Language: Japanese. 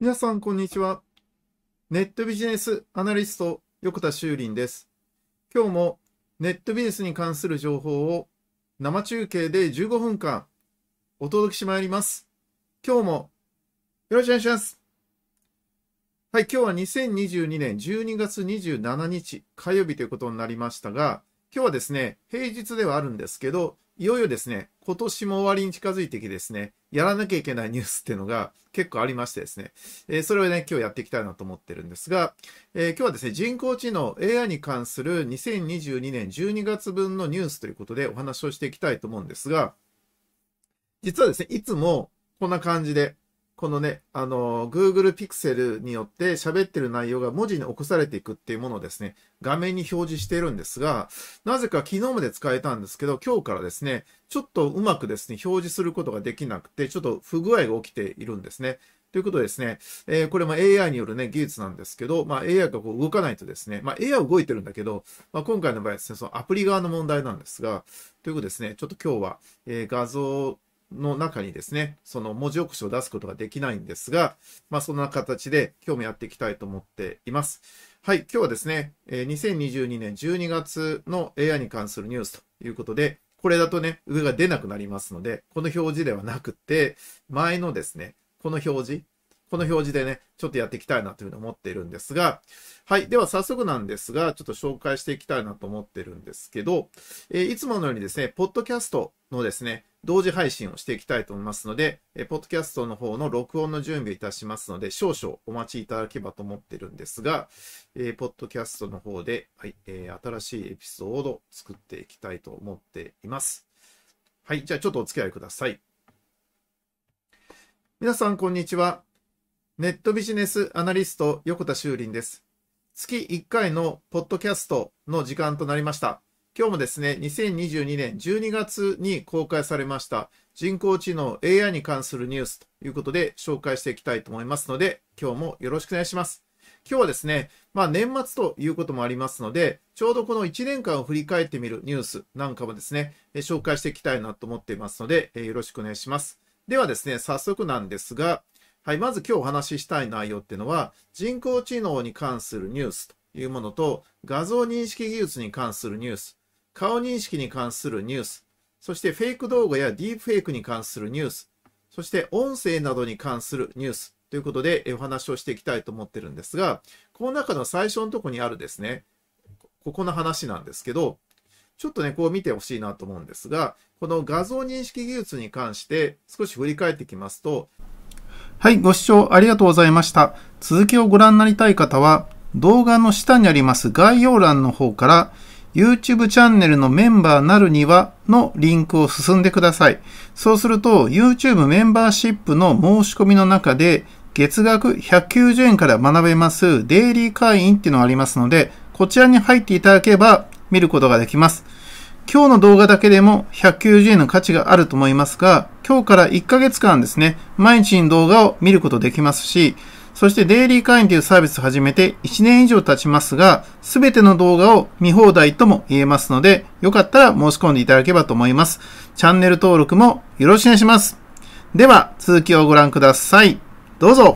皆さん、こんにちは。ネットビジネスアナリスト、横田修林です。今日もネットビジネスに関する情報を生中継で15分間お届けしてまいります。今日もよろしくお願いします。はい、今日は2022年12月27日火曜日ということになりましたが、今日はですね、平日ではあるんですけど、いよいよですね、今年も終わりに近づいてきてですね、やらなきゃいけないニュースっていうのが結構ありましてですね、えー、それをね、今日やっていきたいなと思ってるんですが、えー、今日はですね、人工知能 AI に関する2022年12月分のニュースということでお話をしていきたいと思うんですが、実はですね、いつもこんな感じで、このね、あの、Google Pixel によって喋ってる内容が文字に起こされていくっていうものをですね、画面に表示しているんですが、なぜか昨日まで使えたんですけど、今日からですね、ちょっとうまくですね、表示することができなくて、ちょっと不具合が起きているんですね。ということですね、えー、これも AI によるね、技術なんですけど、まあ AI がこう動かないとですね、まあ AI 動いてるんだけど、まあ今回の場合ですね、そのアプリ側の問題なんですが、ということですね、ちょっと今日は、えー、画像の中にですね、その文字起こしを出すことができないんですが、まあそんな形で今日もやっていきたいと思っています。はい、今日はですね、2022年12月の AI に関するニュースということで、これだとね、上が出なくなりますので、この表示ではなくて、前のですね、この表示、この表示でね、ちょっとやっていきたいなというふうに思っているんですが、はい。では早速なんですが、ちょっと紹介していきたいなと思ってるんですけど、えー、いつものようにですね、ポッドキャストのですね、同時配信をしていきたいと思いますので、えポッドキャストの方の録音の準備いたしますので、少々お待ちいただければと思ってるんですが、えー、ポッドキャストの方で、はいえー、新しいエピソードを作っていきたいと思っています。はい、じゃあちょっとお付き合いください。皆さん、こんにちは。ネットビジネスアナリスト、横田修林です。月1回のポッドキャストの時間となりました。今日もですね、2022年12月に公開されました人工知能 AI に関するニュースということで紹介していきたいと思いますので、今日もよろしくお願いします。今日はですね、まあ年末ということもありますので、ちょうどこの1年間を振り返ってみるニュースなんかもですね、紹介していきたいなと思っていますので、よろしくお願いします。ではですね、早速なんですが、はい、まず今日お話ししたい内容っていうのは、人工知能に関するニュースというものと、画像認識技術に関するニュース顔認識に関するニュース、そしてフェイク動画やディープフェイクに関するニュース、そして音声などに関するニュースということでお話をしていきたいと思ってるんですが、この中の最初のとこにあるですね、ここの話なんですけど、ちょっとね、こう見てほしいなと思うんですが、この画像認識技術に関して少し振り返っていきますと、はい、ご視聴ありがとうございました。続きをご覧になりたい方は、動画の下にあります概要欄の方から、YouTube チャンネルのメンバーなるにはのリンクを進んでください。そうすると YouTube メンバーシップの申し込みの中で月額190円から学べますデイリー会員っていうのがありますので、こちらに入っていただけば見ることができます。今日の動画だけでも190円の価値があると思いますが、今日から1ヶ月間ですね、毎日に動画を見ることできますし、そしてデイリー会員というサービスを始めて1年以上経ちますが、すべての動画を見放題とも言えますので、よかったら申し込んでいただければと思います。チャンネル登録もよろしくお願いします。では、続きをご覧ください。どうぞ